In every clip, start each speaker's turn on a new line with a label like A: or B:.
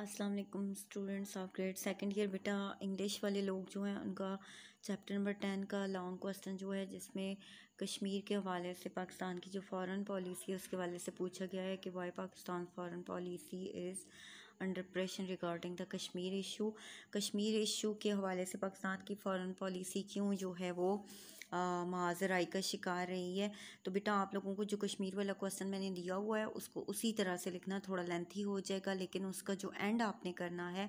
A: अस्सलाम वालेकुम students of grade second year बेटा इंग्लिश वाले लोग जो हैं उनका चैप्टर नंबर टेन का लॉन्ग क्वेश्चन जो है जिसमें कश्मीर के हवाले से पाकिस्तान की जो फॉरेन पॉलिसी है उसके हवाले से पूछा गया है कि why Pakistan foreign policy is under pressure regarding the Kashmir issue Kashmir issue के हवाले से पाकिस्तान की फॉरेन पॉलिसी क्यों जो है वो आई का शिकार रही है तो बेटा आप लोगों को जो कश्मीर वाला क्वेश्चन मैंने दिया हुआ है उसको उसी तरह से लिखना थोड़ा लेंथी हो जाएगा लेकिन उसका जो एंड आपने करना है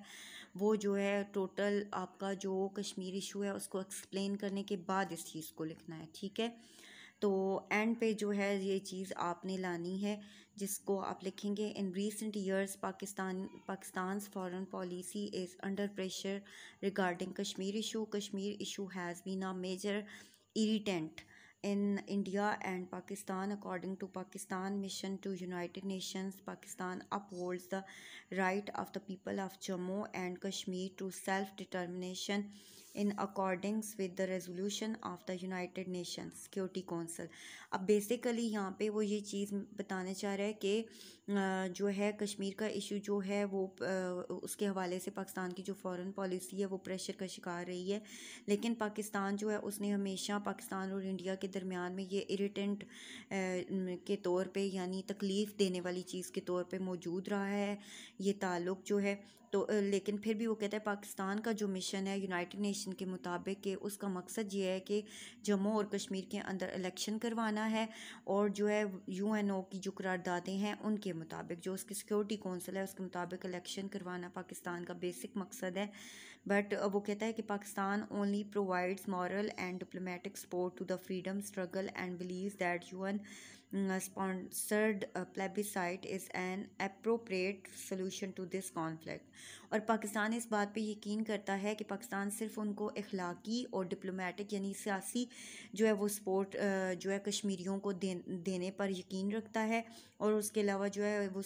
A: वो जो है टोटल आपका जो कश्मीर इशू है उसको एक्सप्लेन करने के बाद इस चीज़ को लिखना है ठीक है तो एंड पे जो है ये चीज़ आपने लानी है जिसको आप लिखेंगे in recent years Pakistan Pakistan foreign policy is under pressure regarding Kashmir issue Kashmir issue has been a major irritant in India and Pakistan. According to Pakistan Mission to United Nations, Pakistan upholds the right of the people of Jammu and Kashmir to self-determination in accordance with the resolution of the United Nation Security Council अब basically यहाँ पे वो ये चीज़ बताना चाह रहा है कि जो है कश्मीर का इशू जो है वो उसके हवाले से पाकिस्तान की जो फॉरेन पॉलिसी है वो प्रेशर का शिकार रही है लेकिन पाकिस्तान जो है उसने हमेशा पाकिस्तान और इंडिया के दरमियान में ये इरीटेंट के तौर पर यानी तकलीफ़ देने वाली चीज़ के तौर पर मौजूद रहा है ये ताल्लुक़ जो है तो लेकिन फिर भी वो कहता है पाकिस्तान का जो मिशन है यूनाइटेड नेशन के मुताबिक उसका मकसद ये है कि जम्मू और कश्मीर के अंदर इलेक्शन करवाना है और जो है यू एन ओ की जो करारदादें हैं उनके मुताबिक जो उसकी सिक्योरिटी कौंसिल है उसके मुताबिक इलेक्शन करवाना पाकिस्तान का बेसिक मकसद है बट वो कहता है कि Pakistan only provides moral and diplomatic support to the freedom struggle and believe that U N Mm, sponsored uh, plebiscite is an appropriate solution to this conflict और पाकिस्तान इस बात पे यकीन करता है कि पाकिस्तान सिर्फ उनको अखलाकी और डिप्लोमेटिक यानी सियासी जो है वो सपोर्ट जो है कश्मीरियों को दे, देने पर यकीन रखता है और उसके अलावा जो है वो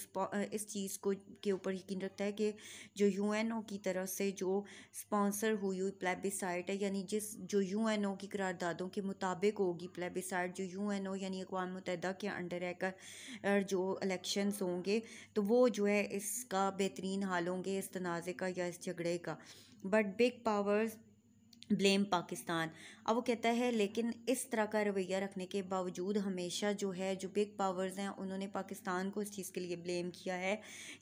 A: इस चीज़ को के ऊपर यकीन रखता है कि जो यू की तरफ से जो स्पॉन्सर हुई हुई प्लेबिसाइट है यानी जिस जो यू की करारदादों के मुताबिक होगी प्लेबिसाइट जो यू यानी अकवा मुतहद के अंडर रहकर जो इलेक्शंस होंगे तो वो जो है इसका बेहतरीन हाल होंगे इस तनाज़े का या इस झगड़े का but big powers blame Pakistan अब वो कहता है लेकिन इस तरह का रवैया रखने के बावजूद हमेशा जो है जो बिग पावर्स हैं उन्होंने पाकिस्तान को इस चीज़ के लिए ब्लेम किया है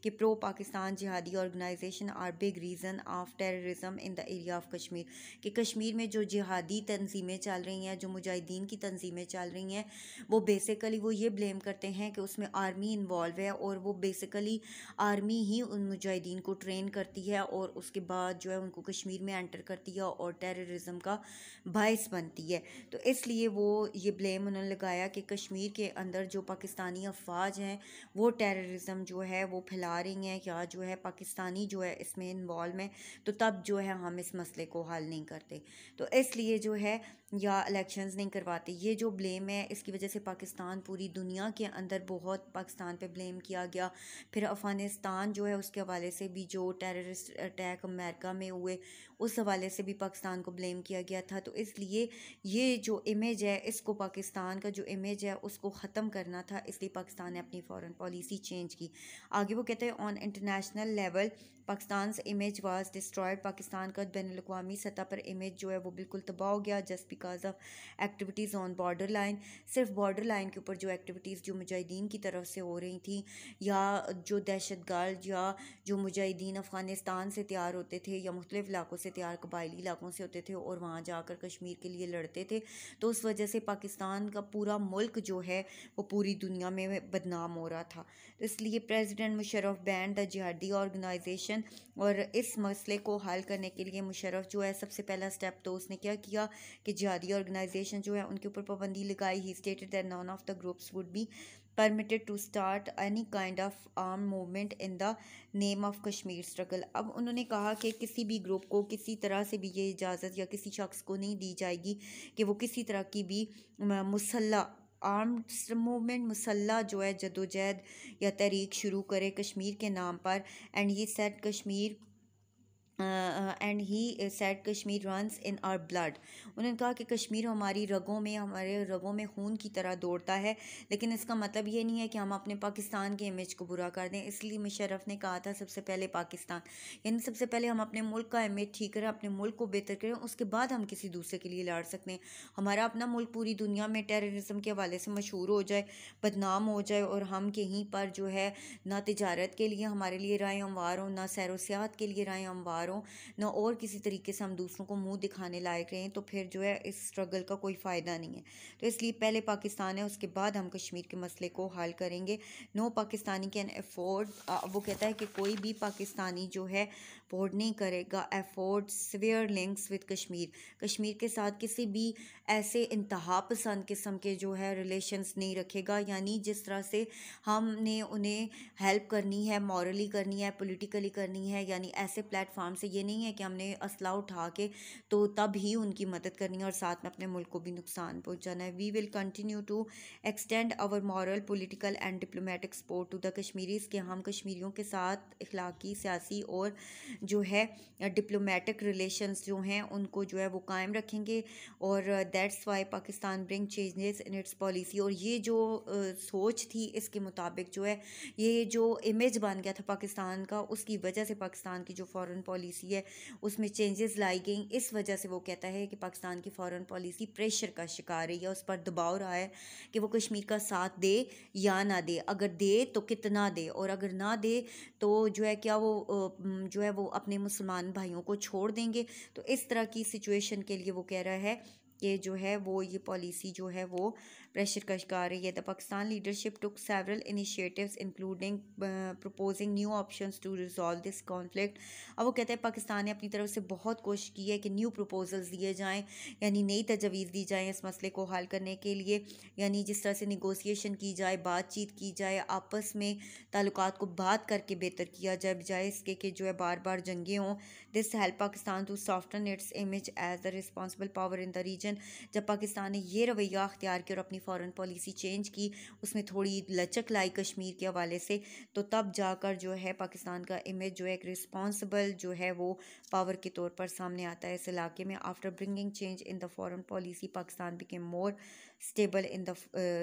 A: कि pro Pakistan jihadi organization are big reason of terrorism in the area of Kashmir कि कश्मीर में जो जिहादी तनज़ीमें चल रही हैं जो मुजाहिदीन की तनजीमें चल रही हैं वो बेसिकली वो ये ब्लेम करते हैं कि उसमें आर्मी इन्वॉल्व है और वो बेसिकली आर्मी ही उन मुजाहिदीन को ट्रेन करती है और उसके बाद जो है उनको कश्मीर में एंटर करती है और टेर टेररिज्म का बायस बनती है तो इसलिए वो ये ब्लेम उन्होंने लगाया कि कश्मीर के अंदर जो पाकिस्तानी अफवाज हैं वो टेररिज्म जो है वो फैला रही हैं या जो है पाकिस्तानी जो है इसमें इन्वॉल्व है तो तब जो है हम इस मसले को हल नहीं करते तो इसलिए जो है या इलेक्शंस नहीं करवाते ये जो ब्लेम है इसकी वजह से पाकिस्तान पूरी दुनिया के अंदर बहुत पाकिस्तान पे ब्लेम किया गया फिर अफ़गानिस्तान जो है उसके हवाले से भी जो टेररिस्ट अटैक अमेरिका में हुए उस हवाले से भी पाकिस्तान को ब्लेम किया गया था तो इसलिए ये जो इमेज है इसको पाकिस्तान का जो इमेज है उसको ख़त्म करना था इसलिए पाकिस्तान ने अपनी फ़ॉरन पॉलिसी चेंज की आगे वो कहते हैं on international level Pakistan image was destroyed Pakistan का बैन अवी सतह पर इमेज जो है वो बिल्कुल तबाह हो गया just because of activities on border line सिर्फ बॉर्डर लाइन के ऊपर जो एक्टिविटीज़ जो मुजाहिदीन की तरफ से हो रही थी या जो दहशत गर्द या जो मुजाहिदीन अफ़गानिस्तान से तैयार होते थे या मुख्तलिफ़ इलाकों से तैयार कबायली इलाकों से होते थे और वहाँ जाकर कश्मीर के लिए लड़ते थे तो उस वजह से पाकिस्तान का पूरा मुल्क जो है वो पूरी दुनिया में बदनाम हो रहा था तो इसलिए president Musharraf banned the jihadi organization solution और इस मसले को हल करने के लिए मुशरफ जो है सबसे पहला स्टेप तो उसने क्या किया कि जहादी ऑर्गेनाइजेशन जो है उनके ऊपर पाबंदी लगाई he stated that none of the groups would be permitted to start any kind of arm movement in the name of Kashmir struggle अब उन्होंने कहा कि किसी भी ग्रुप को किसी तरह से भी ये इजाज़त या किसी शख्स को नहीं दी जाएगी कि वो किसी तरह की भी मुसल्ला आर्म्स मूवमेंट मुसल्ला जो है जदोजहद या तहरीक शुरू करे कश्मीर के नाम पर एंड ये said Kashmir and he said Kashmir runs in our blood उन्होंने कहा कि कश्मीर हमारी रगों में हमारे रगों में खून की तरह दौड़ता है लेकिन इसका मतलब ये नहीं है कि हम अपने पाकिस्तान के इमेज को बुरा कर दें इसलिए मुशरफ ने कहा था सबसे पहले पाकिस्तान यानी सबसे पहले हम अपने मुल्क का इमेज ठीक करें अपने मुल्क को बेहतर करें उसके बाद हम किसी दूसरे के लिए लड़ सकते हैं हमारा अपना मुल्क पूरी दुनिया में टेररिज्म के हवाले से मशहूर हो जाए बदनाम हो जाए और हम कहीं पर जो है ना तजारत के लिए हमारे लिए राय हमवार हो ना सैर व के लिए राय हमवार हों ना और किसी तरीके से हम दूसरों को मुंह दिखाने लायक रहें तो फिर जो है इस स्ट्रगल का कोई फ़ायदा नहीं है तो इसलिए पहले पाकिस्तान है उसके बाद हम कश्मीर के मसले को हल करेंगे नो पाकिस्तानी कैन अफोर्ड वो कहता है कि कोई भी पाकिस्तानी जो है बोर्ड नहीं करेगा afford severe links with Kashmir Kashmir के साथ किसी भी ऐसे इंतहा पसंद किस्म के जो है रिलेशंस नहीं रखेगा यानी जिस तरह से हमने उन्हें हेल्प करनी है मॉरली करनी है पॉलिटिकली करनी है यानी ऐसे प्लेटफार्म से ये नहीं है कि हमने असला उठा के तो तब ही उनकी मदद करनी है और साथ में अपने मुल्क को भी नुकसान पहुँचाना है we will continue to extend our moral political and diplomatic support to the Kashmiris के हम कश्मीरियों के साथ इखलाकी सियासी और जो है डिप्लोमेटिक रिलेशंस जो हैं उनको जो है वो कायम रखेंगे और that's why Pakistan bring changes in its policy और ये जो सोच थी इसके मुताबिक जो है ये जो इमेज बन गया था पाकिस्तान का उसकी वजह से पाकिस्तान की जो फॉरेन पॉलिसी है उसमें चेंजेस लाई गई इस वजह से वो कहता है कि पाकिस्तान की फॉरेन पॉलिसी प्रेशर का शिकार रही है उस पर दबाव रहा है कि वो कश्मीर का साथ दे या ना दे अगर दे तो कितना दे और अगर ना दे तो जो है क्या वो जो है वो अपने मुसलमान भाइयों को छोड़ देंगे तो इस तरह की सिचुएशन के लिए वो कह रहा है ये जो है वो ये पॉलिसी जो है वो प्रेशर कश कर रही है the Pakistan leadership took several initiatives including proposing new options to resolve this conflict अब वो कहते हैं पाकिस्तान ने अपनी तरफ से बहुत कोशिश की है कि न्यू प्रपोजल्स दिए जाएँ यानी नई तजवीज़ दी जाएं इस मसले को हल करने के लिए यानी जिस तरह से निगोसिएशन की जाए बातचीत की जाए आपस में ताल्लुक को बात करके बेहतर किया जाए बजाय इसके कि जो है बार बार जंगे हों this help Pakistan to soften its image as the responsible power in the region reaction जब पाकिस्तान ने ये रवैया अख्तियार किया और अपनी फ़ॉरन पॉलिसी चेंज की उसमें थोड़ी लचक लाई कश्मीर के हवाले से तो तब जाकर जो है पाकिस्तान का इमेज जो है एक रिस्पॉन्सिबल जो है वो पावर के तौर पर सामने आता है इस इलाके में after bringing change in the foreign policy Pakistan became more stable in the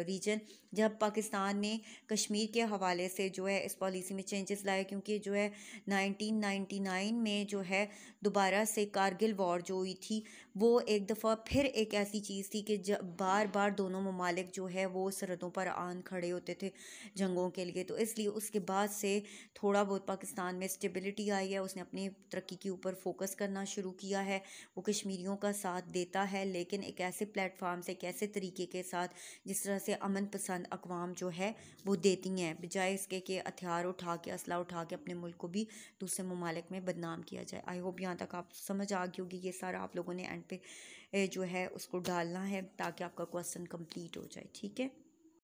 A: region जब पाकिस्तान ने कश्मीर के हवाले से जो है इस पॉलिसी में चेंजेस लाए क्योंकि जो है 1999 में जो है दोबारा से कारगिल वॉर जो हुई थी वो एक दफ़ा फिर एक ऐसी चीज़ थी कि जब बार बार दोनों ममालिक जो है वो सरहदों पर आन खड़े होते थे जंगों के लिए तो इसलिए उसके बाद से थोड़ा बहुत पाकिस्तान में स्टेबिलिटी आई है उसने अपनी तरक्की के ऊपर फोकस करना शुरू किया है वो कश्मीरियों का साथ देता है लेकिन एक ऐसे प्लेटफार्म से एक ऐसे तरीके तरीके के साथ जिस तरह से अमन पसंद अकवाम जो है वो देती हैं बजाय इसके कि हथियार उठा के असला उठा के अपने मुल्क को भी दूसरे ममालिक में बदनाम किया जाए आई होप यहाँ तक आप समझ आ गई होगी ये सारा आप लोगों ने एंड पे जो है उसको डालना है ताकि आपका क्वेश्चन कंप्लीट हो जाए ठीक है